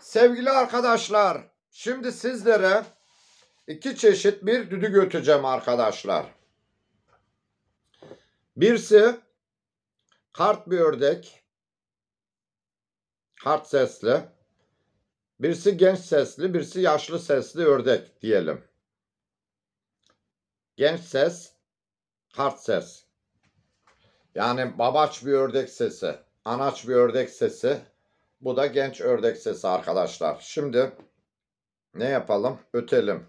Sevgili arkadaşlar, şimdi sizlere iki çeşit bir düdük öteceğim arkadaşlar. Birisi kart bir ördek, kart sesli. Birisi genç sesli, birisi yaşlı sesli ördek diyelim. Genç ses, kart ses. Yani babaç bir ördek sesi, anaç bir ördek sesi, bu da genç ördek sesi arkadaşlar. Şimdi ne yapalım? Ötelim.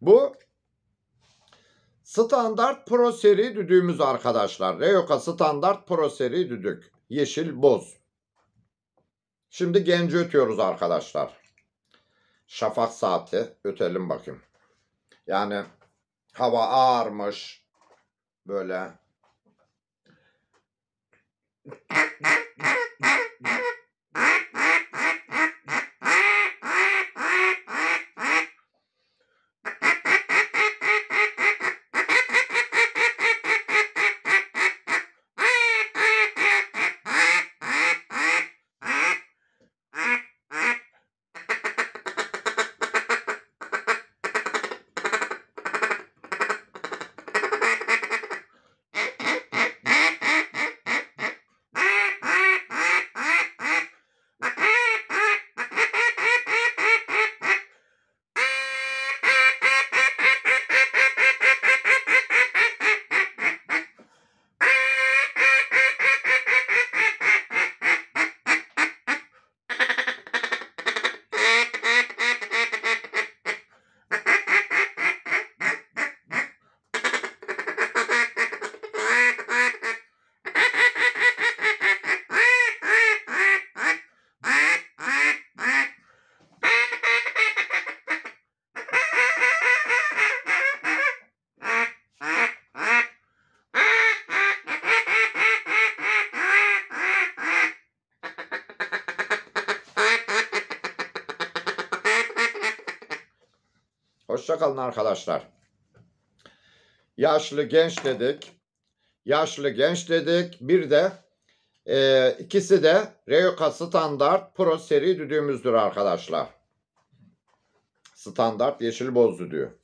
Bu standart proseri düdüğümüz arkadaşlar. Reyoka standart proseri düdük. Yeşil boz. Şimdi genci ötüyoruz arkadaşlar. Şafak saati ötelim bakayım. Yani hava ağarmış. Böyle. Hoşçakalın arkadaşlar. Yaşlı genç dedik. Yaşlı genç dedik. Bir de e, ikisi de Reyuka Standart Pro seri düdüğümüzdür arkadaşlar. Standart yeşil boz düdüğü.